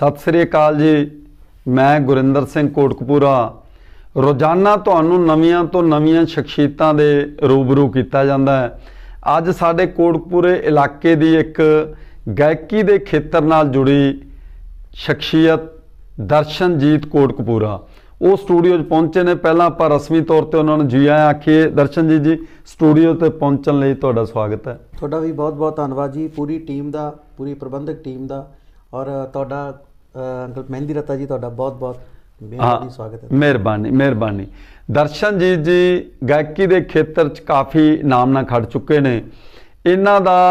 ਸਤਿ ਸ੍ਰੀ ਅਕਾਲ ਜੀ ਮੈਂ ਗੁਰਿੰਦਰ ਸਿੰਘ ਕੋਟਕਪੂਰਾ ਰੋਜ਼ਾਨਾ ਤੁਹਾਨੂੰ ਨਵੀਆਂ ਤੋਂ ਨਵੀਆਂ ਸ਼ਖਸੀਅਤਾਂ ਦੇ ਰੂਬਰੂ ਕੀਤਾ ਜਾਂਦਾ ਹੈ ਅੱਜ ਸਾਡੇ ਕੋਟਕਪੂਰੇ ਇਲਾਕੇ ਦੀ ਇੱਕ ਗਾਇਕੀ ਦੇ ਖੇਤਰ ਨਾਲ ਜੁੜੀ ਸ਼ਖਸੀਅਤ ਦਰਸ਼ਨਜੀਤ ਕੋਟਕਪੂਰਾ ਉਹ ਸਟੂਡੀਓ 'ਚ ਪਹੁੰਚੇ ਨੇ ਪਹਿਲਾਂ ਆਪਾਂ ਰਸਮੀ ਤੌਰ ਤੇ ਉਹਨਾਂ ਨੂੰ ਜੀ ਆਇਆਂ ਆਖੀਏ ਦਰਸ਼ਨਜੀਤ ਜੀ ਸਟੂਡੀਓ ਤੇ ਪਹੁੰਚਣ ਲਈ ਤੁਹਾਡਾ ਸਵਾਗਤ ਹੈ ਤੁਹਾਡਾ ਵੀ ਬਹੁਤ ਬਹੁਤ ਧੰਨਵਾਦ ਜੀ ਪੂਰੀ ਟੀਮ ਦਾ ਪੂਰੀ ਪ੍ਰਬੰਧਕ ਟੀਮ ਦਾ ਔਰ ਤੁਹਾਡਾ ਅੰਕਲ ਮਹਿੰਦੀ ਰਤਾ ਜੀ ਤੁਹਾਡਾ ਬਹੁਤ-ਬਹੁਤ ਬੇਨਤੀ ਸਵਾਗਤ ਹੈ ਮਿਹਰਬਾਨੀ ਮਿਹਰਬਾਨੀ ਦਰਸ਼ਨ ਜੀ ਜੀ ਗਾਇਕੀ ਦੇ ਖੇਤਰ 'ਚ ਕਾਫੀ ਨਾਮ ਨਾ ਖੜ ਚੁੱਕੇ ਨੇ ਇਹਨਾਂ ਦਾ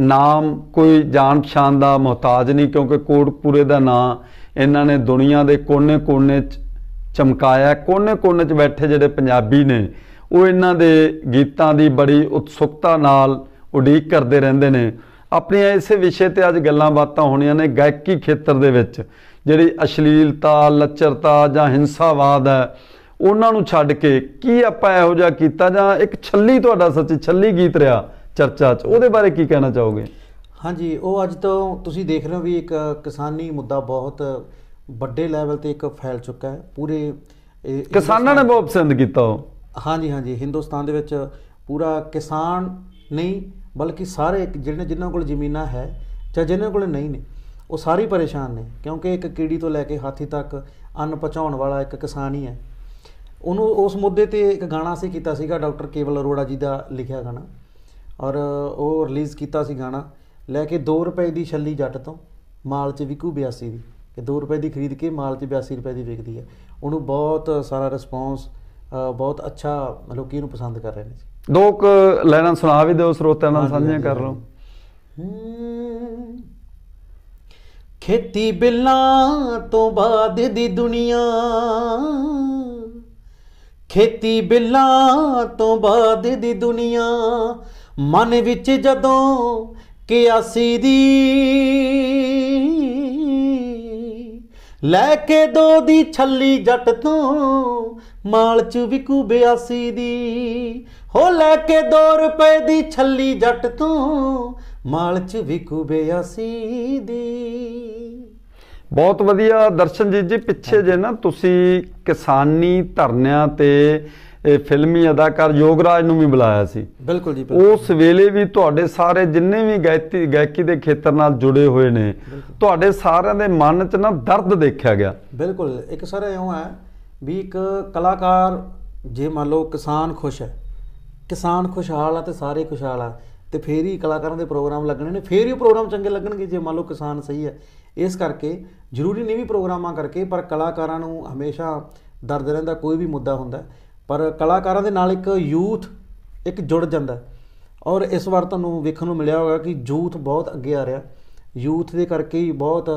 ਨਾਮ ਕੋਈ ਜਾਣ ਪਛਾਣ ਦਾ ਮਹਤਾਜ ਨਹੀਂ ਕਿਉਂਕਿ ਕੋਟਪੂਰੇ ਦਾ ਨਾਂ ਇਹਨਾਂ ਨੇ ਦੁਨੀਆ ਦੇ ਕੋਨੇ-ਕੋਨੇ 'ਚ ਚਮਕਾਇਆ ਕੋਨੇ-ਕੋਨੇ 'ਚ ਬੈਠੇ ਜਿਹੜੇ ਪੰਜਾਬੀ ਨੇ ਉਹ ਇਹਨਾਂ ਦੇ ਗੀਤਾਂ ਦੀ ਬੜੀ ਉਤਸੁਕਤਾ ਨਾਲ ਉਡੀਕ ਕਰਦੇ ਰਹਿੰਦੇ ਨੇ ਆਪਣੇ ਇਸੇ ਵਿਸ਼ੇ ਤੇ ਅੱਜ ਗੱਲਾਂ ਬਾਤਾਂ ਹੋਣੀਆਂ ਨੇ ਗਾਇਕੀ ਖੇਤਰ ਦੇ ਵਿੱਚ ਜਿਹੜੀ ਅਸ਼ਲੀਲਤਾ ਲੱਚਰਤਾ ਜਾਂ ਹਿੰਸਾਵਾਦ ਹੈ ਉਹਨਾਂ ਨੂੰ ਛੱਡ ਕੇ ਕੀ ਆਪਾਂ ਇਹੋ ਜਿਹਾ ਕੀਤਾ ਜਾਂ ਇੱਕ ਛੱਲੀ ਤੁਹਾਡਾ ਸੱਚੀ ਛੱਲੀ ਗੀਤ ਰਿਹਾ ਚਰਚਾ 'ਚ ਉਹਦੇ ਬਾਰੇ ਕੀ ਕਹਿਣਾ ਚਾਹੋਗੇ ਹਾਂਜੀ ਉਹ ਅੱਜ ਤੋਂ ਤੁਸੀਂ ਦੇਖ ਰਹੇ ਹੋ ਵੀ ਇੱਕ ਕਿਸਾਨੀ ਮੁੱਦਾ ਬਹੁਤ ਵੱਡੇ ਲੈਵਲ ਤੇ ਇੱਕ ਫੈਲ ਚੁੱਕਾ ਹੈ ਪੂਰੇ ਕਿਸਾਨਾਂ ਨੇ ਬਹੁਤ ਪਸੰਦ ਕੀਤਾ ਉਹ ਹਾਂਜੀ ਹਾਂਜੀ ਹਿੰਦੁਸਤਾਨ ਦੇ ਵਿੱਚ ਪੂਰਾ ਕਿਸਾਨ ਨਹੀਂ ਬਲਕਿ ਸਾਰੇ ਜਿਹੜੇ ਜਿਨ੍ਹਾਂ ਕੋਲ ਜ਼ਮੀਨਾਂ ਹੈ ਜਾਂ ਜਿਨ੍ਹਾਂ ਕੋਲ ਨਹੀਂ ਨੇ ਉਹ ਸਾਰੇ ਪਰੇਸ਼ਾਨ ਨੇ ਕਿਉਂਕਿ ਇੱਕ ਕੀੜੀ ਤੋਂ ਲੈ ਕੇ ਹਾਥੀ ਤੱਕ ਅੰਨ ਪਹੁੰਚਾਉਣ ਵਾਲਾ ਇੱਕ ਕਿਸਾਨ ਹੀ ਹੈ ਉਹਨੂੰ ਉਸ ਮੁੱਦੇ ਤੇ ਇੱਕ ਗਾਣਾ ਸੀ ਕੀਤਾ ਸੀਗਾ ਡਾਕਟਰ ਕੇਵਲ ਅਰੋੜਾ ਜੀ ਦਾ ਲਿਖਿਆ ਗਾਣਾ ਔਰ ਉਹ ਰਿਲੀਜ਼ ਕੀਤਾ ਸੀ ਗਾਣਾ ਲੈ ਕੇ 2 ਰੁਪਏ ਦੀ ਛੱਲੀ ਜੱਟ ਤੋਂ ਮਾਲ 'ਚ ਵਿਕੂ 82 ਦੀ ਕਿ 2 ਰੁਪਏ ਦੀ ਖਰੀਦ ਕੇ ਮਾਲ 'ਚ 82 ਰੁਪਏ ਦੀ ਵੇਚਦੀ ਹੈ ਉਹਨੂੰ ਬਹੁਤ ਸਾਰਾ ਰਿਸਪੌਂਸ ਬਹੁਤ ਅੱਛਾ ਲੋਕੀ ਇਹਨੂੰ ਪਸੰਦ ਕਰ ਰਹੇ ਨੇ ਦੋ ਕ ਲੈਣਾ ਸੁਣਾ ਵੀ ਦਿਓ ਸਰੋਤਿਆਂ ਨਾਲ ਸਾਂਝੀਆਂ ਕਰ ਲਓ ਖੇਤੀ ਬਿੱਲਾਂ ਤੋਂ ਬਾਅਦ ਦੀ ਦੁਨੀਆ ਖੇਤੀ ਬਿੱਲਾਂ ਤੋਂ ਬਾਅਦ ਦੀ ਦੁਨੀਆ ਮਨ ਵਿੱਚ ਜਦੋਂ ਕਿਆਸੀ ਦੀ ਲੈ ਕੇ ਦੋ ਦੀ ਛੱਲੀ ਜੱਟ ਤੋਂ ਮਾਲ ਚ ਵਿਕੂ ਬਿਆਸੀ ਦੀ ਹੋ ਲੈ ਕੇ 2 ਰੁਪਏ ਦੀ ਛੱਲੀ ਜੱਟ ਤੂੰ ਮਾਲ ਚ ਵਿਕੂ ਬਿਆਸੀ ਦੀ ਬਹੁਤ ਵਧੀਆ ਦਰਸ਼ਨਜੀਤ ਜੀ ਪਿੱਛੇ ਜੇ ਨਾ ਤੁਸੀਂ ਕਿਸਾਨੀ ਧਰਨਿਆਂ ਤੇ ਇਹ ਫਿਲਮੀ ਅਦਾਕਾਰ ਯੋਗਰਾਜ ਨੂੰ ਵੀ ਬੁਲਾਇਆ ਸੀ ਬਿਲਕੁਲ ਜੀ ਉਸ ਵੇਲੇ ਵੀ ਤੁਹਾਡੇ ਸਾਰੇ ਜਿੰਨੇ ਵੀ ਗਾਇਕੀ ਗਾਇਕੀ ਦੇ ਖੇਤਰ ਨਾਲ ਜੁੜੇ ਹੋਏ ਨੇ ਤੁਹਾਡੇ ਸਾਰਿਆਂ ਦੇ ਮਨ 'ਚ ਨਾ ਦਰਦ ਦੇਖਿਆ ਗਿਆ ਬਿਲਕੁਲ ਇੱਕ ਸਰ ਐਉਂ ਹੈ ਵੀ ਇੱਕ ਕਲਾਕਾਰ ਜੇ ਮੰਨ ਲਓ ਕਿਸਾਨ ਖੁਸ਼ ਹੈ ਕਿਸਾਨ ਖੁਸ਼ਹਾਲ ਆ ਤੇ ਸਾਰੇ ਖੁਸ਼ਹਾਲ ਆ ਤੇ ਫੇਰ ਹੀ ਕਲਾਕਾਰਾਂ ਦੇ ਪ੍ਰੋਗਰਾਮ ਲੱਗਣੇ ਨੇ ਫੇਰ ਹੀ ਪ੍ਰੋਗਰਾਮ ਚੰਗੇ ਲੱਗਣਗੇ ਜੇ ਮੰਨ ਲਓ ਕਿਸਾਨ ਸਹੀ ਹੈ ਇਸ ਕਰਕੇ ਜ਼ਰੂਰੀ ਨਹੀਂ ਵੀ ਪ੍ਰੋਗਰਾਮਾਂ ਕਰਕੇ ਪਰ ਕਲਾਕਾਰਾਂ ਨੂੰ ਹਮੇਸ਼ਾ ਦਰਦ ਰਹਿੰਦਾ ਕੋਈ ਵੀ ਮੁੱਦਾ ਹੁੰਦਾ ਪਰ ਕਲਾਕਾਰਾਂ ਦੇ ਨਾਲ ਇੱਕ ਯੂਥ ਇੱਕ ਜੁੜ ਜਾਂਦਾ ਔਰ ਇਸ ਵਾਰ ਤੁਹਾਨੂੰ ਵੇਖਣ ਨੂੰ ਮਿਲਿਆ ਹੋਗਾ ਕਿ ਯੂਥ ਬਹੁਤ ਅੱਗੇ ਆ ਰਿਹਾ ਯੂਥ ਦੇ ਕਰਕੇ ਹੀ ਬਹੁਤ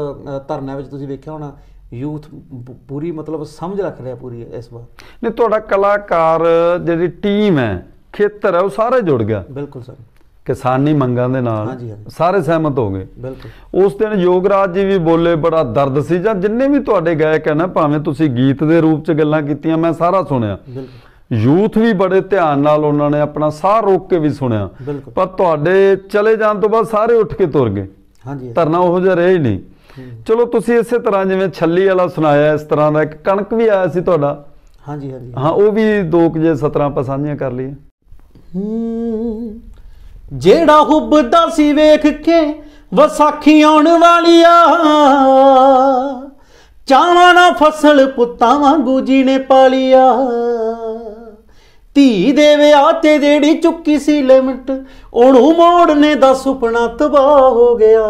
ਧਰਨਾ ਵਿੱਚ ਤੁਸੀਂ ਵੇਖਿਆ ਹੋਣਾ ਯੂਥ ਪੂਰੀ ਮਤਲਬ ਸਮਝ ਰੱਖ ਰਿਹਾ ਪੂਰੀ ਇਸ ਵਾਰ ਨਹੀਂ ਤੁਹਾਡਾ ਕਲਾਕਾਰ ਜਿਹੜੀ ਟੀਮ ਹੈ ਖੇਤਰ ਹੈ ਉਹ ਸਾਰੇ ਜੁੜ ਗਿਆ ਬਿਲਕੁਲ ਸਰ ਕਿਸਾਨੀ ਮੰਗਾਂ ਦੇ ਨਾਲ ਸਾਰੇ ਸਹਿਮਤ ਹੋ ਗਏ ਬਿਲਕੁਲ ਉਸ ਦਿਨ ਯੋਗਰਾਜ ਜੀ ਵੀ ਬੋਲੇ ਬੜਾ ਦਰਦ ਸੀ ਜਾਂ ਜਿੰਨੇ ਵੀ ਤੁਹਾਡੇ ਗਾਇਕ ਹਨ ਭਾਵੇਂ ਤੁਸੀਂ ਗੀਤ ਦੇ ਰੂਪ 'ਚ ਗੱਲਾਂ ਕੀਤੀਆਂ ਮੈਂ ਸਾਰਾ ਸੁਣਿਆ ਯੂਥ ਵੀ ਬੜੇ ਧਿਆਨ ਨਾਲ ਉਹਨਾਂ ਨੇ ਆਪਣਾ ਸਾਹ ਰੋਕ ਕੇ ਵੀ ਸੁਣਿਆ ਪਰ ਤੁਹਾਡੇ ਚਲੇ ਜਾਣ ਤੋਂ ਬਾਅਦ ਸਾਰੇ ਉੱਠ ਕੇ ਤੁਰ ਗਏ ਹਾਂਜੀ ਧਰਨਾ ਉਹ ਜਿਹਾ ਰਿਹਾ ਹੀ ਨਹੀਂ ਚਲੋ ਤੁਸੀਂ ਇਸੇ ਤਰ੍ਹਾਂ ਜਿਵੇਂ ਛੱਲੀ ਵਾਲਾ ਸੁਣਾਇਆ ਇਸ ਤਰ੍ਹਾਂ ਦਾ ਇੱਕ ਕਣਕ ਵੀ ਆਇਆ ਸੀ ਤੁਹਾਡਾ ਹਾਂਜੀ ਹਾਂਜੀ ਹਾਂ ਉਹ ਵੀ ਦੋ ਜੇ 17 ਪਸਾਂਝੀਆਂ ਕਰ ਲਈਏ ਜਿਹੜਾ ਹੁੱਬ ਦਾ ਸੀ ਵੇਖ ਕੇ ਵਸਾਖੀ ਆਉਣ ਵਾਲੀ ਆ ਚਾਵਾਂ ਨਾ ਫਸਲ ਪੁੱਤਾਂ ਵਾਂਗੂ ਜੀ ਨੇ ਪਾਲਿਆ ਧੀ ਦੇ ਵਿਆਹ ਤੇ ਜਿਹੜੀ ਚੁੱਕੀ ਸੀ ਲਿਮਟ ਉਹਨੂੰ ਮੋੜਨੇ ਦਾ ਸੁਪਨਾ ਤਬਾਹ ਹੋ ਗਿਆ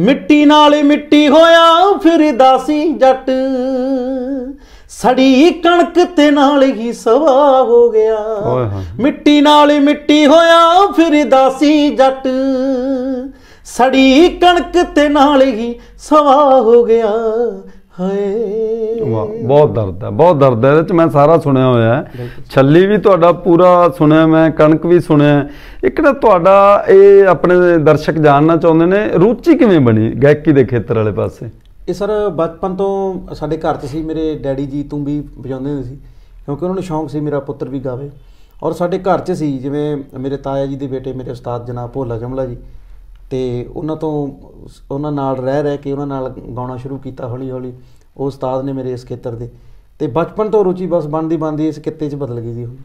ਮਿੱਟੀ ਨਾਲ ਮਿੱਟੀ ਹੋਇਆ ਫਿਰਦਾ ਸੀ ਜੱਟ ਸੜੀ ਕਣਕ ਤੇ ਨਾਲ ਹੀ ਸਵਾ ਹੋ ਗਿਆ ਮਿੱਟੀ ਨਾਲ ਮਿੱਟੀ ਹੋਇਆ ਫਿਰਦਾ ਸੀ ਜੱਟ ਸੜੀ ਕਣਕ ਤੇ ਨਾਲ ਹੀ ਸਵਾ ਹੋ ਗਿਆ ਹਾਏ ਬਹੁਤ ਦਰਦ ਹੈ ਬਹੁਤ ਦਰਦ ਹੈ ਇਹਦੇ ਚ ਮੈਂ ਸਾਰਾ ਸੁਣਿਆ ਹੋਇਆ ਹੈ ਛੱਲੀ ਵੀ ਤੁਹਾਡਾ ਪੂਰਾ ਸੁਣਿਆ ਮੈਂ ਕਣਕ ਵੀ ਸੁਣਿਆ ਇੱਕ ਨਾ ਤੁਹਾਡਾ ਇਹ ਆਪਣੇ ਦਰਸ਼ਕ ਜਾਣਨਾ ਚਾਹੁੰਦੇ ਨੇ ਰੁਚੀ ਕਿਵੇਂ ਬਣੀ ਗਾਇਕੀ ਦੇ ਖੇਤਰ ਵਾਲੇ ਪਾਸੇ ਇਹ ਸਰ ਬਚਪਨ ਤੋਂ ਸਾਡੇ ਘਰ 'ਚ ਸੀ ਮੇਰੇ ਡੈਡੀ ਜੀ ਤੂੰ ਵੀ ਵਜਾਉਂਦੇ ਹੁੰਦੇ ਸੀ ਕਿਉਂਕਿ ਉਹਨਾਂ ਨੂੰ ਸ਼ੌਂਕ ਸੀ ਮੇਰਾ ਪੁੱਤਰ ਵੀ ਗਾਵੇ ਔਰ ਸਾਡੇ ਘਰ 'ਚ ਸੀ ਜਿਵੇਂ ਮੇਰੇ ਤਾਇਆ ਜੀ ਦੇ ਬੇਟੇ ਮੇਰੇ ਉਸਤਾਦ ਜਨਾਬ ਭੋਲਾ ਜਮਲਾ ਜੀ ਤੇ ਉਹਨਾਂ ਤੋਂ ਉਹਨਾਂ ਨਾਲ ਰਹਿ ਰਹਿ ਕੇ ਉਹਨਾਂ ਨਾਲ ਗਾਉਣਾ ਸ਼ੁਰੂ ਕੀਤਾ ਹੌਲੀ ਹੌਲੀ ਉਹ ਉਸਤਾਦ ਨੇ ਮੇਰੇ ਇਸ ਖੇਤਰ ਦੇ ਤੇ ਬਚਪਨ ਤੋਂ ਰੁਚੀ ਬਸ ਬਣਦੀ ਬਣਦੀ ਇਸ ਕਿੱਤੇ 'ਚ ਬਦਲ ਗਈ ਜੀ ਹੁਣ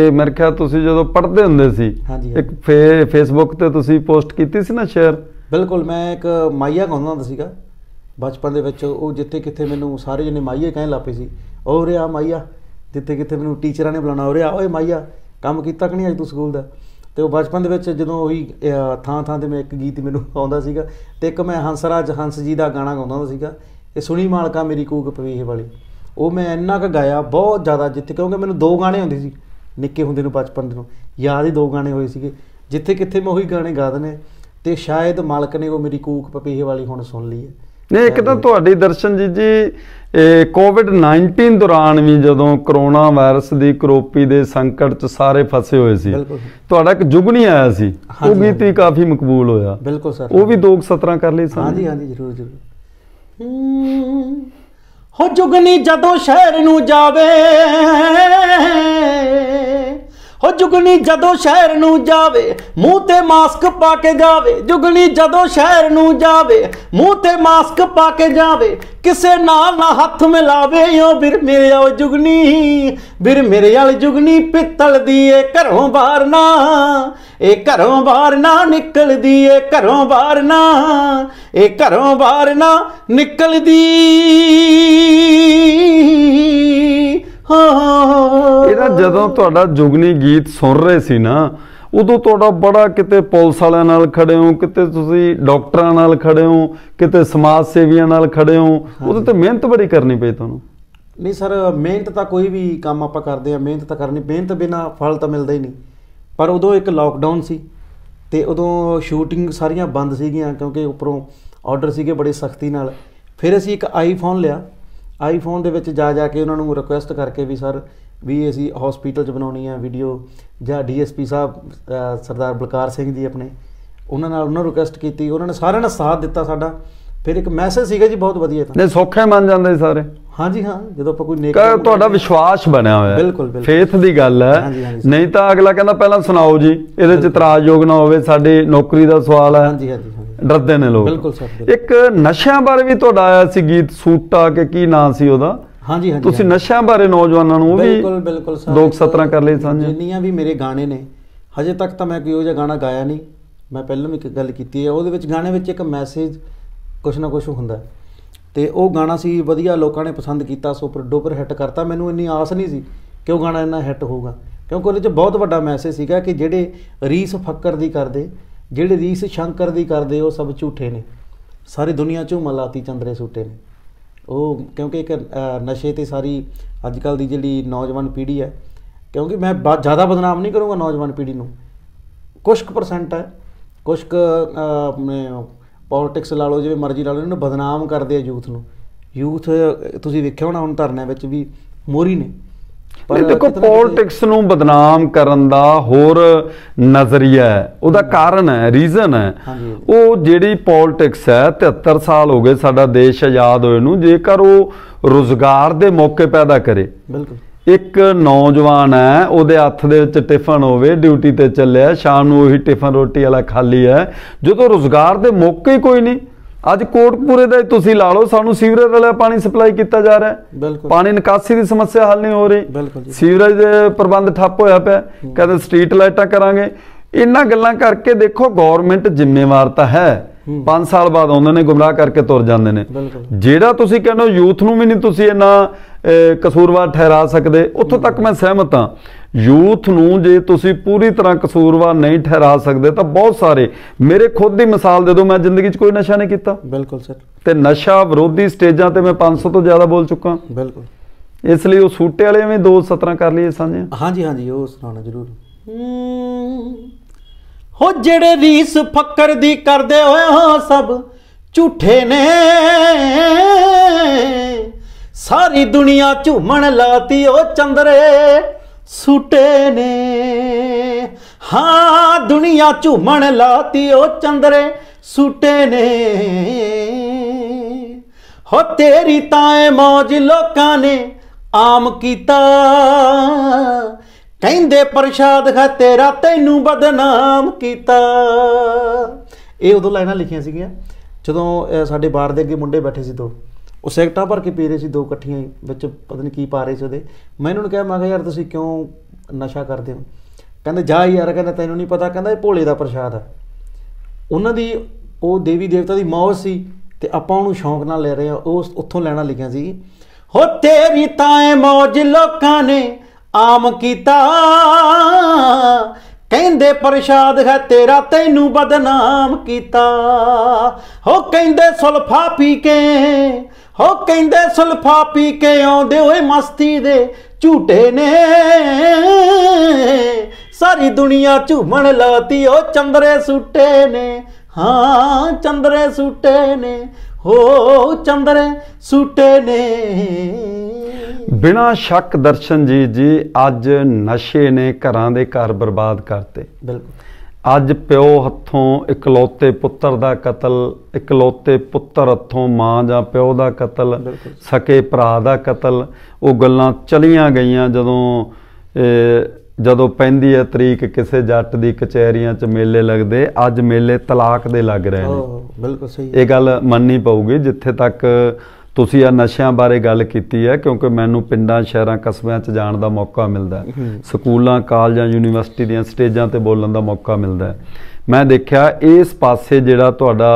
ਇਹ ਮੇਰੇ ਖਿਆਲ ਤੁਸੀਂ ਜਦੋਂ ਪੜ੍ਹਦੇ ਹੁੰਦੇ ਸੀ ਇੱਕ ਫੇਸਬੁੱਕ ਤੇ ਤੁਸੀਂ ਪੋਸਟ ਕੀਤੀ ਸੀ ਨਾ ਸ਼ੇਅਰ ਬਿਲਕੁਲ ਮੈਂ ਇੱਕ ਮਾਈਆ ਗਾਉਂਦਾ ਹੁੰਦਾ ਸੀਗਾ ਬਚਪਨ ਦੇ ਵਿੱਚ ਉਹ ਜਿੱਥੇ ਕਿੱਥੇ ਮੈਨੂੰ ਸਾਰੇ ਜਣੇ ਮਾਈਏ ਕਹਿਣ ਲੱਪੇ ਸੀ ਔਰ ਆ ਮਾਈਆ ਜਿੱਥੇ ਕਿੱਥੇ ਮੈਨੂੰ ਟੀਚਰਾਂ ਨੇ ਬੁਲਾਉਣਾ ਔਰ ਆ ਓਏ ਮਾਈਆ ਕੰਮ ਕੀਤਾ ਕਿ ਨਹੀਂ ਅੱਜ ਤੂੰ ਸਕੂਲ ਦਾ ਤੇ ਉਹ ਬਚਪਨ ਦੇ ਵਿੱਚ ਜਦੋਂ ਉਹੀ ਥਾਂ ਥਾਂ ਤੇ ਮੈਂ ਇੱਕ ਗੀਤ ਮੈਨੂੰ ਆਉਂਦਾ ਸੀਗਾ ਤੇ ਇੱਕ ਮੈਂ ਹੰਸਰਾਜ ਹੰਸ ਜੀ ਦਾ ਗਾਣਾ ਗਾਉਂਦਾ ਹੁੰਦਾ ਸੀਗਾ ਇਹ ਸੁਣੀ ਮਾਲਕਾ ਮੇਰੀ ਕੂਕ ਪਵੀਹ ਵਾਲੀ ਉਹ ਮੈਂ ਇੰਨਾ ਕ ਗਾਇਆ ਬਹੁਤ ਜ਼ਿਆਦਾ ਜਿੱਥੇ ਕਿਉਂਕਿ ਮੈਨੂੰ ਦੋ ਗਾਣੇ ਹੁੰਦੇ ਸੀ ਨਿੱਕੇ ਹੁੰਦੇ ਨੂੰ ਬਚਪਨ ਦੇ ਨੂੰ ਯਾਦ ਹੀ ਦੋ ਗਾਣੇ ਹੋਏ ਸੀਗੇ ਜਿੱਥੇ ਕਿੱਥੇ ਮੈਂ ਉਹੀ ਗਾਣੇ ਗਾਦਨੇ ਤੇ ਸ਼ਾਇਦ ਮਾਲਕ ਨੇ ਉਹ ਮੇਰੀ ਕੂਕ ਪਪੀਹੇ ਵਾਲੀ ਹੁਣ ਸੁਣ ਲਈ ਹੈ ਨਹੀਂ ਇੱਕ ਤਾਂ ਤੁਹਾਡੀ ਦਰਸ਼ਨ ਜੀ ਜੀ ਇਹ ਕੋਵਿਡ 19 ਦੌਰਾਨ ਵੀ ਜਦੋਂ ਕਰੋਨਾ ਵਾਇਰਸ ਦੀ ਕਰੋਪੀ ਦੇ ਸੰਕਟ 'ਚ ਸਾਰੇ ਫਸੇ ਹੋਏ ਸੀ ਤੁਹਾਡਾ ਇੱਕ ਜੁਗਨੀ ਆਇਆ ਸੀ ਉਹ ਵੀ ਕਾਫੀ ਮਕਬੂਲ ਹੋਇਆ ਬਿਲਕੁਲ ਸਰ ਉਹ ਵੀ ਦੋਗ ਸਤਰਾਂ ਕਰ ਲਈ ਸਾਨੂੰ ਹਾਂਜੀ ਹਾਂਜੀ ਜ਼ਰੂਰ ਜ਼ਰੂਰ ਹੋ ਜੁਗਨੀ ਜਦੋਂ ਸ਼ਹਿਰ ਨੂੰ ਜਾਵੇ ਹੋ ਜੁਗਣੀ ਜਦੋਂ ਸ਼ਹਿਰ ਨੂੰ ਜਾਵੇ ਮੂੰਹ ਤੇ ਮਾਸਕ ਪਾ ਕੇ ਜਾਵੇ ਜੁਗਣੀ ਜਦੋਂ ਸ਼ਹਿਰ ਨੂੰ ਜਾਵੇ ਮੂੰਹ ਤੇ ਮਾਸਕ ਪਾ ਕੇ ਜਾਵੇ ਕਿਸੇ ਨਾਲ ਨਾ ਹੱਥ ਮਿਲਾਵੇ ਓ ਵੀਰ ਮੇਰੇ ਓ ਜੁਗਨੀ ਵੀਰ ਮੇਰੇ ਵਾਲ ਜੁਗਨੀ ਪਿੱਤਲ ਦੀ ਏ ਘਰੋਂ ਬਾਹਰ ਨਾ ਏ ਘਰੋਂ ਬਾਹਰ ਨਾ ਨਿਕਲਦੀ ਏ ਘਰੋਂ ਬਾਹਰ ਨਾ ਏ ਘਰੋਂ ਬਾਹਰ ਨਾ ਨਿਕਲਦੀ ਇਹਦਾ ਜਦੋਂ ਤੁਹਾਡਾ ਜੁਗਨੀ ਗੀਤ ਸੁਣ ਰਹੇ ਸੀ ਨਾ ਉਦੋਂ ਤੁਹਾਡਾ ਬੜਾ ਕਿਤੇ ਪੁਲਿਸ ਵਾਲਿਆਂ ਨਾਲ ਖੜੇ ਹੋ ਕਿਤੇ ਤੁਸੀਂ ਡਾਕਟਰਾਂ ਨਾਲ ਖੜੇ ਹੋ ਕਿਤੇ ਸਮਾਜ ਸੇਵੀਆਂ ਨਾਲ ਖੜੇ ਹੋ ਉਦੋਂ ਤੇ ਮਿਹਨਤ ਬੜੀ ਕਰਨੀ ਪਈ ਤੁਹਾਨੂੰ ਨਹੀਂ ਸਰ ਮਿਹਨਤ ਤਾਂ ਕੋਈ ਵੀ ਕੰਮ ਆਪਾਂ ਕਰਦੇ ਆ ਮਿਹਨਤ ਤਾਂ ਕਰਨੀ ਮਿਹਨਤ ਬਿਨਾ ਫਲ ਤਾਂ ਮਿਲਦਾ ਹੀ ਨਹੀਂ ਪਰ ਉਦੋਂ ਇੱਕ ਲਾਕਡਾਊਨ ਸੀ ਤੇ ਉਦੋਂ ਸ਼ੂਟਿੰਗ ਸਾਰੀਆਂ ਬੰਦ ਸੀਗੀਆਂ ਕਿਉਂਕਿ ਉੱਪਰੋਂ ਆਰਡਰ ਸੀਗੇ ਬੜੇ ਸਖਤੀ ਨਾਲ ਫਿਰ ਅਸੀਂ ਇੱਕ ਆਈਫੋਨ ਲਿਆ ਆਈਫੋਨ ਦੇ ਵਿੱਚ ਜਾ ਜਾ ਕੇ ਉਹਨਾਂ ਨੂੰ ਰਿਕੁਐਸਟ ਕਰਕੇ ਵੀ ਸਰ ਵੀ ਅਸੀਂ ਹਸਪੀਟਲ 'ਚ ਬਣਾਉਣੀ ਆ ਵੀਡੀਓ ਜਾਂ ਡੀਐਸਪੀ ਸਾਹਿਬ ਸਰਦਾਰ ਬਲਕਾਰ ਸਿੰਘ ਜੀ ਆਪਣੇ ਉਹਨਾਂ ਨਾਲ ਉਹਨਾਂ ਰਿਕੁਐਸਟ ਕੀਤੀ ਉਹਨਾਂ ਨੇ ਸਾਰਿਆਂ ਨੇ ਸਾਥ ਦਿੱਤਾ ਸਾਡਾ ਫਿਰ ਇੱਕ ਮੈਸੇਜ ਸੀਗਾ ਜੀ ਬਹੁਤ ਵਧੀਆ ਤਾਂ ਨਹੀਂ ਸੌਖੇ ਮੰਨ ਜਾਂਦੇ ਸਾਰੇ ਹਾਂਜੀ ਹਾਂ ਜਦੋਂ ਆਪਾਂ ਕੋਈ ਨੇਕ ਤੁਹਾਡਾ ਵਿਸ਼ਵਾਸ ਬਣਿਆ ਹੋਇਆ ਬਿਲਕੁਲ ਬਿਲਕੁਲ ਫੇਥ ਦੀ ਗੱਲ ਹੈ ਨਹੀਂ ਤਾਂ ਅਗਲਾ ਕਹਿੰਦਾ ਪਹਿਲਾਂ ਸੁਣਾਓ ਜੀ ਇਹਦੇ ਚ ਇਤਰਾਜ਼ਯੋਗ ਨਾ ਹੋਵੇ ਸਾਡੇ ਨੌਕਰੀ ਦਾ ਸਵਾਲ ਹੈ ਹਾਂਜੀ ਹਾਂਜੀ ਡਰਦੇ ਨੇ ਲੋਕ ਬਿਲਕੁਲ ਸਰ ਇੱਕ ਨਸ਼ਿਆਂ ਬਾਰੇ ਵੀ ਤੁਹਾਡਾ ਆਇਆ ਸੀ ਗੀਤ ਸੂਟਾ ਕਿ ਕੀ ਨਾਂ ਸੀ ਉਹਦਾ ਹਾਂਜੀ ਹਾਂਜੀ ਤੁਸੀਂ ਨਸ਼ਿਆਂ ਬਾਰੇ ਨੌਜਵਾਨਾਂ ਨੂੰ ਵੀ ਬਿਲਕੁਲ ਬਿਲਕੁਲ ਸਰ ਲੋਕ ਸਤਰਾਂ ਕਰ ਲਈ ਸਾਂਝੇ ਜਿੰਨੀਆਂ ਵੀ ਮੇਰੇ ਗਾਣੇ ਨੇ ਹਜੇ ਤੱਕ ਤਾਂ ਮੈਂ ਕੋਈ ਉਹ ਜਿਹਾ ਗਾਣਾ ਗਾਇਆ ਨਹੀਂ ਮੈਂ ਪਹਿਲਾਂ ਵੀ ਇੱਕ ਗੱਲ ਕੀਤੀ ਹੈ ਉਹਦੇ ਵਿੱਚ ਗਾਣੇ ਵਿੱਚ ਇੱਕ ਮੈਸੇਜ ਕੁਝ ਨਾ ਕੁਝ ਹੁੰਦਾ ਹੈ ਤੇ ਉਹ ਗਾਣਾ ਸੀ ਵਧੀਆ ਲੋਕਾਂ ਨੇ ਪਸੰਦ ਕੀਤਾ ਸੁਪਰ ਡੋਪਰ ਹਿੱਟ ਕਰਤਾ ਮੈਨੂੰ ਇੰਨੀ ਆਸ ਨਹੀਂ ਸੀ ਕਿ ਉਹ ਗਾਣਾ ਇੰਨਾ ਹਿੱਟ ਹੋਊਗਾ ਕਿਉਂਕਿ ਉਹਦੇ 'ਚ ਬਹੁਤ ਵੱਡਾ ਮੈਸੇਜ ਸੀਗਾ ਕਿ ਜਿਹੜੇ ਰੀਸ ਫੱਕਰ ਦੀ ਕਰਦੇ ਜਿਹੜੇ ਰੀਸ ਸ਼ੰਕਰ ਦੀ ਕਰਦੇ ਉਹ ਸਭ ਝੂਠੇ ਨੇ ਸਾਰੀ ਦੁਨੀਆ 'ਚੋਂ ਮਲਾਤੀ ਚੰਦਰੇ ਸੂਟੇ ਨੇ ਉਹ ਕਿਉਂਕਿ ਇੱਕ ਨਸ਼ੇ ਤੇ ਸਾਰੀ ਅੱਜ ਕੱਲ ਦੀ ਜਿਹੜੀ ਨੌਜਵਾਨ ਪੀੜ੍ਹੀ ਹੈ ਕਿਉਂਕਿ ਮੈਂ ਜ਼ਿਆਦਾ ਬਦਨਾਮ ਨਹੀਂ ਕਰੂੰਗਾ ਨੌਜਵਾਨ ਪੀੜ੍ਹੀ ਨੂੰ ਕੁਝ ਪਰਸੈਂਟ ਹੈ ਕੁਝ ਆਪਣੇ ਪੋਲਿਟਿਕਸ ਲਾ ਲਓ ਜਿਵੇਂ ਮਰਜ਼ੀ ਲਾ ਲਓ ਇਹਨਾਂ ਨੂੰ ਬਦਨਾਮ ਕਰਦੇ ਆ ਯੂਥ ਨੂੰ ਯੂਥ ਤੁਸੀਂ ਵੇਖਿਆ ਹੋਣਾ ਹੁਣ ਧਰਨਿਆਂ ਵਿੱਚ ਵੀ ਮੋਰੀ ਨੇ ਪਰ ਦੇਖੋ ਪੋਲਿਟਿਕਸ ਨੂੰ ਬਦਨਾਮ ਕਰਨ ਦਾ ਹੋਰ ਨਜ਼ਰੀਆ ਹੈ ਉਹਦਾ ਕਾਰਨ ਹੈ ਰੀਜ਼ਨ ਹੈ ਉਹ ਜਿਹੜੀ ਪੋਲਿਟਿਕਸ ਹੈ 73 ਸਾਲ ਹੋ ਗਏ ਸਾਡਾ ਦੇਸ਼ ਆਜ਼ਾਦ ਹੋਏ ਨੂੰ ਜੇਕਰ ਉਹ ਰੋਜ਼ਗਾਰ ਦੇ ਮੌਕੇ ਪੈਦਾ ਕਰੇ ਬਿਲਕੁਲ ਇੱਕ ਨੌਜਵਾਨ ਹੈ ਉਹਦੇ ਹੱਥ ਦੇ ਵਿੱਚ ਟਿਫਨ ਹੋਵੇ ਡਿਊਟੀ ਤੇ ਚੱਲਿਆ ਸ਼ਾਮ ਨੂੰ ਉਹੀ ਟਿਫਨ ਰੋਟੀ ਵਾਲਾ ਖਾਲੀ ਹੈ ਜਦੋਂ ਰੋਜ਼ਗਾਰ ਦੇ ਮੌਕੇ ਹੀ ਕੋਈ ਨਹੀਂ ਅੱਜ ਕੋਟਪੂਰੇ ਦਾ ਤੁਸੀਂ ਲਾ ਲਓ ਸਾਨੂੰ ਸੀਵਰੇਜ ਵਾਲਾ ਪਾਣੀ ਸਪਲਾਈ ਕੀਤਾ ਜਾ ਰਿਹਾ ਹੈ ਪਾਣੀ ਨਿਕਾਸੀ ਦੀ ਸਮੱਸਿਆ ਹੱਲ ਨਹੀਂ ਹੋ ਰਹੀ ਸੀਵਰੇਜ ਦੇ ਪ੍ਰਬੰਧ ਠੱਪ ਹੋਇਆ ਪਿਆ ਕਹਿੰਦੇ ਸਟਰੀਟ ਲਾਈਟਾਂ ਕਰਾਂਗੇ ਇਹਨਾਂ ਗੱਲਾਂ ਕਰਕੇ ਦੇਖੋ ਗਵਰਨਮੈਂਟ ਜ਼ਿੰਮੇਵਾਰ ਤਾਂ ਹੈ 5 ਸਾਲ ਬਾਅਦ ਆਉਂਦੇ ਨੇ ਗੁੰਮਰਾਹ ਕਰਕੇ ਤੁਰ ਜਾਂਦੇ ਨੇ ਜਿਹੜਾ ਤੁਸੀਂ ਕਹਿੰਦੇ ਯੂਥ ਨੂੰ ਵੀ ਨਹੀਂ ਤੁਸੀਂ ਇਹਨਾਂ ਕਸੂਰਵਾਰ ਠਹਿਰਾ ਸਕਦੇ ਉੱਥੋਂ ਤੱਕ ਮੈਂ ਸਹਿਮਤ ਹਾਂ ਯੂਥ ਨੂੰ ਜੇ ਤੁਸੀਂ ਪੂਰੀ ਤਰ੍ਹਾਂ ਕਸੂਰਵਾਰ ਨਹੀਂ ਠਹਿਰਾ ਸਕਦੇ ਤਾਂ ਬਹੁਤ ਸਾਰੇ ਮੇਰੇ ਖੁਦ ਦੀ ਮਿਸਾਲ ਦੇ ਦੋ ਮੈਂ ਜ਼ਿੰਦਗੀ 'ਚ ਕੋਈ ਨਸ਼ਾ ਨਹੀਂ ਕੀਤਾ ਬਿਲਕੁਲ ਸਰ ਤੇ ਨਸ਼ਾ ਵਿਰੋਧੀ ਸਟੇਜਾਂ ਤੇ ਮੈਂ 500 ਤੋਂ ਜ਼ਿਆਦਾ ਬੋਲ ਚੁੱਕਾ ਬਿਲਕੁਲ ਇਸ ਲਈ ਉਹ ਸੂਟੇ ਵਾਲੇ ਵੀ ਦੋ ਸਤਰਾਂ ਕਰ ਲਈਏ ਸਾਂਝੇ ਹਾਂਜੀ ਹਾਂਜੀ ਉਹ ਸੁਣਾਉਣਾ ਜ਼ਰੂਰ ਹੋ ਜਿਹੜੇ ਰੀਸ ਫੱਕਰ ਦੀ ਕਰਦੇ ਹੋਏ ਹਾਂ ਸਭ ਝੂਠੇ ਨੇ ਸਾਰੀ ਦੁਨੀਆ ਝੂਮਣ ਲਾਤੀ ਓ ਚੰਦਰੇ ਸੂਟੇ ਨੇ ਹਾਂ ਦੁਨੀਆ ਝੂਮਣ ਲਾਤੀ ਓ ਚੰਦਰੇ ਸੂਟੇ ਨੇ ਹੋ ਤੇਰੀ ਤਾਂ ਏ ਮੌਜ ਲੋਕਾਂ ਨੇ ਆਮ ਕੀਤਾ ਕਹਿੰਦੇ ਪ੍ਰਸ਼ਾਦ ਖਾ ਤੇਰਾ ਤੈਨੂੰ ਬਦਨਾਮ ਕੀਤਾ ਇਹ ਉਦੋਂ ਲਾਈਨਾਂ ਲਿਖੀਆਂ ਸੀਗੀਆਂ ਜਦੋਂ ਸਾਡੇ ਬਾਰ ਦੇ ਅੱਗੇ ਮੁੰਡੇ ਬੈਠੇ ਸੀ ਦੋ ਉਹ ਸਿਗਰਟਾਂ ਭਰ ਕੇ ਪੀ ਰਹੇ ਸੀ ਦੋ ਇਕੱਠੀਆਂ ਵਿੱਚ ਪਤਾ ਨਹੀਂ ਕੀ ਪਾ ਰਹੇ ਸੀ ਉਹਦੇ ਮੈਂ ਇਹਨਾਂ ਨੂੰ ਕਿਹਾ ਮੈਂ ਕਿਹਾ ਯਾਰ ਤੁਸੀਂ ਕਿਉਂ ਨਸ਼ਾ ਕਰਦੇ ਹੋ ਕਹਿੰਦੇ ਜਾ ਯਾਰ ਕਹਿੰਦਾ ਤੈਨੂੰ ਨਹੀਂ ਪਤਾ ਕਹਿੰਦਾ ਇਹ ਭੋਲੇ ਦਾ ਪ੍ਰਸ਼ਾਦ ਹੈ ਉਹਨਾਂ ਦੀ ਉਹ ਦੇਵੀ ਦੇਵਤਾ ਦੀ ਮੌਜ ਸੀ ਤੇ ਆਪਾਂ ਉਹਨੂੰ ਸ਼ੌਂਕ ਨਾਲ ਲੈ ਰਹੇ ਆ ਉਹ ਉੱਥੋਂ ਲੈਣਾ ਲਿਖਿਆ ਸੀ ਹੋ ਤੇਰੀ ਤਾਂ ਮੌਜ ਲੋਕਾਂ ਨੇ ਆਮ ਕੀਤਾ ਕਹਿੰਦੇ ਪ੍ਰਸ਼ਾਦ ਹੈ ਤੇਰਾ ਤੈਨੂੰ ਬਦਨਾਮ ਕੀਤਾ ਹੋ ਕਹਿੰਦੇ ਸੁਲਫਾ ਪੀ ਕੇ ਹੋ ਕਹਿੰਦੇ ਸੁਲਫਾ ਪੀ ਕੇ ਆਉਂਦੇ ਓਏ ਮਸਤੀ ਦੇ ਝੂਟੇ ਨੇ ਸਾਰੀ ਦੁਨੀਆ ਝੂਮਣ ਲਾਤੀ ਓ ਚੰਦਰੇ ਸੁੱਟੇ ਨੇ ਹਾਂ ਚੰਦਰੇ ਸੁੱਟੇ ਨੇ ਹੋ ਚੰਦਰੇ ਸੁੱਟੇ ਨੇ ਬਿਨਾ ਸ਼ੱਕ ਦਰਸ਼ਨ ਜੀ ਜੀ ਅੱਜ ਨਸ਼ੇ ਨੇ ਘਰਾਂ ਦੇ ਘਰ ਬਰਬਾਦ ਕਰਤੇ ਬਿਲਕੁਲ ਅੱਜ ਪਿਓ ਹੱਥੋਂ ਇਕਲੌਤੇ ਪੁੱਤਰ ਦਾ ਕਤਲ ਇਕਲੌਤੇ ਪੁੱਤਰ ਹੱਥੋਂ ਮਾਂ ਜਾਂ ਪਿਓ ਦਾ ਕਤਲ ਸਕੇ ਭਰਾ ਦਾ ਕਤਲ ਉਹ ਗੱਲਾਂ ਚਲੀਆਂ ਗਈਆਂ ਜਦੋਂ ਜਦੋਂ ਪੈਂਦੀ ਹੈ ਤਰੀਕ ਕਿਸੇ ਜੱਟ ਦੀ ਕਚਹਿਰੀਆਂ 'ਚ ਮੇਲੇ ਲੱਗਦੇ ਅੱਜ ਮੇਲੇ ਤਲਾਕ ਦੇ ਲੱਗ ਰਹੇ ਨੇ ਬਿਲਕੁਲ ਸਹੀ ਇਹ ਗੱਲ ਮੰਨਣੀ ਪਊਗੀ ਜਿੱਥੇ ਤੱਕ ਤੁਸੀਂ ਆ ਨਸ਼ਿਆਂ ਬਾਰੇ ਗੱਲ ਕੀਤੀ ਹੈ ਕਿਉਂਕਿ ਮੈਨੂੰ ਪਿੰਡਾਂ ਸ਼ਹਿਰਾਂ ਕਸਬਿਆਂ 'ਚ ਜਾਣ ਦਾ ਮੌਕਾ ਮਿਲਦਾ ਸਕੂਲਾਂ ਕਾਲਜਾਂ ਯੂਨੀਵਰਸਿਟੀ ਦੀਆਂ ਸਟੇਜਾਂ ਤੇ ਬੋਲਣ ਦਾ ਮੌਕਾ ਮਿਲਦਾ ਮੈਂ ਦੇਖਿਆ ਇਸ ਪਾਸੇ ਜਿਹੜਾ ਤੁਹਾਡਾ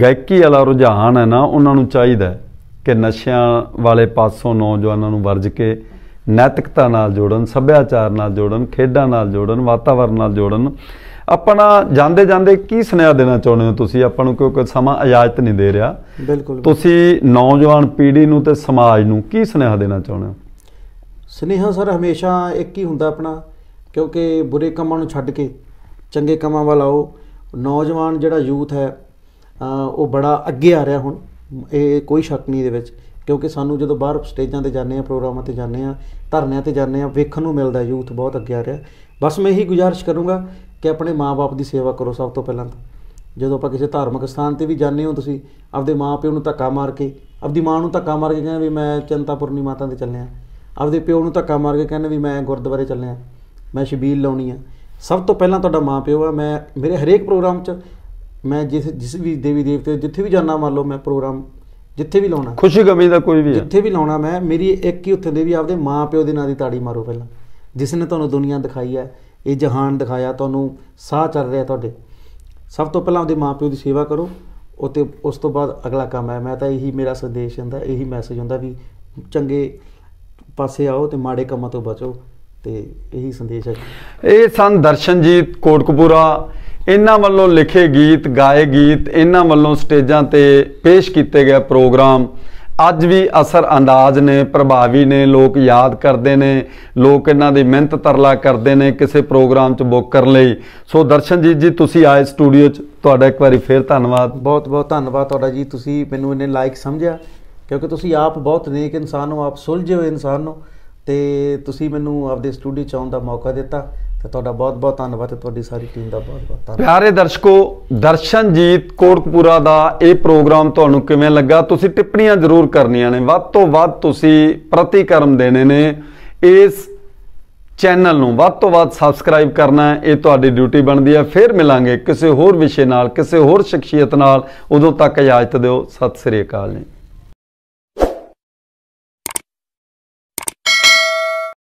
ਗਾਇਕੀ ਵਾਲਾ ਰੁਝਾਨ ਹੈ ਨਾ ਉਹਨਾਂ ਨੂੰ ਚਾਹੀਦਾ ਕਿ ਨਸ਼ਿਆਂ ਵਾਲੇ ਪਾਸੋਂ ਨੌਜਵਾਨਾਂ ਨੂੰ ਵਰਜ ਕੇ ਨੈਤਿਕਤਾ ਨਾਲ ਜੋੜਨ ਸੱਭਿਆਚਾਰ ਨਾਲ ਜੋੜਨ ਖੇਡਾਂ ਨਾਲ ਜੋੜਨ ਵਾਤਾਵਰਣ ਨਾਲ ਜੋੜਨ ਆਪਣਾ ਜਾਂਦੇ ਜਾਂਦੇ ਕੀ ਸੁਨੇਹਾ ਦੇਣਾ ਚਾਹੁੰਦੇ ਹੋ ਤੁਸੀਂ ਆਪਾਂ ਨੂੰ ਕਿਉਂਕਿ ਸਮਾਂ ਇਜਾਜ਼ਤ ਨਹੀਂ ਦੇ ਰਿਹਾ ਬਿਲਕੁਲ ਤੁਸੀਂ ਨੌਜਵਾਨ ਪੀੜ੍ਹੀ ਨੂੰ ਤੇ ਸਮਾਜ ਨੂੰ ਕੀ ਸੁਨੇਹਾ ਦੇਣਾ ਚਾਹੁੰਦੇ ਹੋ ਸੁਨੇਹਾ ਸਰ ਹਮੇਸ਼ਾ ਇੱਕ ਹੀ ਹੁੰਦਾ ਆਪਣਾ ਕਿਉਂਕਿ ਬੁਰੇ ਕੰਮਾਂ ਨੂੰ ਛੱਡ ਕੇ ਚੰਗੇ ਕੰਮਾਂ ਵੱਲ ਆਓ ਨੌਜਵਾਨ ਜਿਹੜਾ ਯੂਥ ਹੈ ਉਹ ਬੜਾ ਅੱਗੇ ਆ ਰਿਹਾ ਹੁਣ ਇਹ ਕੋਈ ਸ਼ੱਕ ਨਹੀਂ ਦੇ ਵਿੱਚ ਕਿਉਂਕਿ ਸਾਨੂੰ ਜਦੋਂ ਬਾਹਰ ਸਟੇਜਾਂ ਤੇ ਜਾਂਦੇ ਆ ਪ੍ਰੋਗਰਾਮਾਂ ਤੇ ਜਾਂਦੇ ਆ ਧਰਨਿਆਂ ਤੇ ਜਾਂਦੇ ਆ ਵੇਖਣ ਨੂੰ ਮਿਲਦਾ ਯੂਥ ਬਹੁਤ ਅੱਗੇ ਆ ਰਿਹਾ ਬਸ ਮੈਂ ਇਹੀ ਗੁਜ਼ਾਰਿਸ਼ ਕਰੂੰਗਾ ਕਿ ਆਪਣੇ ਮਾਪੇ ਦੀ ਸੇਵਾ ਕਰੋ ਸਭ ਤੋਂ ਪਹਿਲਾਂ ਤਾਂ ਜਦੋਂ ਆਪਾਂ ਕਿਸੇ ਧਾਰਮਿਕ ਸਥਾਨ ਤੇ ਵੀ ਜਾਂਦੇ ਹੋ ਤੁਸੀਂ ਆਪਦੇ ਮਾਪੇ ਨੂੰ ਧੱਕਾ ਮਾਰ ਕੇ ਆਪਦੀ ਮਾਂ ਨੂੰ ਧੱਕਾ ਮਾਰ ਕੇ ਕਹਿੰਦੇ ਵੀ ਮੈਂ ਚੰਤਾਪੁਰਨੀ ਮਾਤਾ ਦੇ ਚੱਲਿਆ ਆਪਦੇ ਪਿਓ ਨੂੰ ਧੱਕਾ ਮਾਰ ਕੇ ਕਹਿੰਦੇ ਵੀ ਮੈਂ ਗੁਰਦੁਆਰੇ ਚੱਲਿਆ ਮੈਂ ਸ਼ਬੀਲ ਲਾਉਣੀ ਆ ਸਭ ਤੋਂ ਪਹਿਲਾਂ ਤੁਹਾਡਾ ਮਾਂ ਪਿਓ ਆ ਮੈਂ ਮੇਰੇ ਹਰੇਕ ਪ੍ਰੋਗਰਾਮ 'ਚ ਮੈਂ ਜਿਸ ਜਿਸ ਵੀ ਦੇਵੀ ਦੇਵਤੇ ਜਿੱਥੇ ਵੀ ਜਾਣਾ ਮੰਨ ਲਓ ਮੈਂ ਪ੍ਰੋਗਰਾਮ ਜਿੱਥੇ ਵੀ ਲਾਉਣਾ ਖੁਸ਼ੀ ਗਮੀ ਦਾ ਕੋਈ ਵੀ ਜਿੱਥੇ ਵੀ ਲਾਉਣਾ ਮੈਂ ਮੇਰੀ ਇੱਕ ਹੀ ਉੱਥੇ ਦੇ ਵੀ ਆਪਦੇ ਮਾਂ ਪਿਓ ਦੇ ਨਾਂ ਦੀ ਤਾੜੀ ਮਾਰੋ ਪਹਿਲਾਂ ਜਿਸ ਨੇ ਤੁਹਾਨੂੰ ਦੁਨੀਆ ਦਿਖਾਈ ਹੈ ਇਹ ਜਹਾਨ ਦਿਖਾਇਆ ਤੁਹਾਨੂੰ ਸਾਹ ਚੱਲ ਰਿਹਾ ਤੁਹਾਡੇ ਸਭ ਤੋਂ ਪਹਿਲਾਂ ਉਹਦੇ ਮਾਪਿਓ ਦੀ ਸੇਵਾ ਕਰੋ ਉਤੇ ਉਸ ਤੋਂ ਬਾਅਦ ਅਗਲਾ ਕੰਮ ਹੈ ਮੈਂ ਤਾਂ ਇਹੀ ਮੇਰਾ ਸੰਦੇਸ਼ ਹੁੰਦਾ ਇਹੀ ਮੈਸੇਜ ਹੁੰਦਾ ਵੀ ਚੰਗੇ ਪਾਸੇ ਆਓ ਤੇ ਮਾੜੇ ਕੰਮਾਂ ਤੋਂ ਬਚੋ ਤੇ ਇਹੀ ਸੰਦੇਸ਼ ਹੈ ਇਹ ਸੰ ਦਰਸ਼ਨਜੀਤ ਕੋਟਕਪੂਰਾ ਇਹਨਾਂ ਵੱਲੋਂ ਲਿਖੇ ਗੀਤ ਗਾਏ ਗੀਤ ਇਹਨਾਂ ਵੱਲੋਂ ਸਟੇਜਾਂ ਤੇ ਪੇਸ਼ ਕੀਤੇ ਗਏ ਪ੍ਰੋਗਰਾਮ ਅੱਜ ਵੀ ਅਸਰ ਅੰਦਾਜ਼ ਨੇ ਪ੍ਰਭਾਵੀ ਨੇ ਲੋਕ ਯਾਦ ਕਰਦੇ ਨੇ ਲੋਕ ਇਹਨਾਂ ਦੀ ਮਿਹਨਤ ਤਰਲਾ ਕਰਦੇ ਨੇ ਕਿਸੇ ਪ੍ਰੋਗਰਾਮ 'ਚ ਬੁੱਕ ਕਰਨ ਲਈ ਸੋ ਦਰਸ਼ਨਜੀਤ ਜੀ ਤੁਸੀਂ ਆਏ ਸਟੂਡੀਓ 'ਚ ਤੁਹਾਡਾ ਇੱਕ ਵਾਰੀ ਫੇਰ ਧੰਨਵਾਦ ਬਹੁਤ ਬਹੁਤ ਧੰਨਵਾਦ ਤੁਹਾਡਾ ਜੀ ਤੁਸੀਂ ਮੈਨੂੰ ਇਹਨੇ ਲਾਇਕ ਸਮਝਿਆ ਕਿਉਂਕਿ ਤੁਸੀਂ ਆਪ ਬਹੁਤ ਨੇਕ ਇਨਸਾਨ ਹੋ ਆਪ ਸੁਲਝੇ ਹੋਏ ਇਨਸਾਨ ਹੋ ਤੇ ਤੁਸੀਂ ਮੈਨੂੰ ਆਪਦੇ ਸਟੂਡੀਓ 'ਚ ਆਉਣ ਦਾ ਮੌਕਾ ਦਿੱਤਾ ਤੇ ਤੁਹਾਡਾ ਬਹੁਤ-ਬਹੁਤ ਧੰਨਵਾਦ ਤੇ ਤੁਹਾਡੀ ਸਾਰੀ ਟੀਮ ਦਾ ਬਹੁਤ-ਬਹੁਤ ਧੰਨਵਾਦ ਪਿਆਰੇ ਦਰਸ਼ਕੋ ਦਰਸ਼ਨਜੀਤ ਕੋਟਕਪੂਰਾ ਦਾ ਇਹ ਪ੍ਰੋਗਰਾਮ ਤੁਹਾਨੂੰ ਕਿਵੇਂ ਲੱਗਾ ਤੁਸੀਂ ਟਿੱਪਣੀਆਂ ਜ਼ਰੂਰ ਕਰਨੀਆਂ ਨੇ ਵੱਧ ਤੋਂ ਵੱਧ ਤੁਸੀਂ ਪ੍ਰਤੀਕਰਮ ਦੇਣੇ ਨੇ ਇਸ ਚੈਨਲ ਨੂੰ ਵੱਧ ਤੋਂ ਵੱਧ ਸਬਸਕ੍ਰਾਈਬ ਕਰਨਾ ਇਹ ਤੁਹਾਡੀ ਡਿਊਟੀ ਬਣਦੀ ਹੈ ਫਿਰ ਮਿਲਾਂਗੇ ਕਿਸੇ ਹੋਰ ਵਿਸ਼ੇ ਨਾਲ ਕਿਸੇ ਹੋਰ ਸ਼ਖਸੀਅਤ ਨਾਲ ਉਦੋਂ ਤੱਕ ਇਜਾਜ਼ਤ ਦਿਓ ਸਤਿ ਸ੍ਰੀ ਅਕਾਲ ਜੀ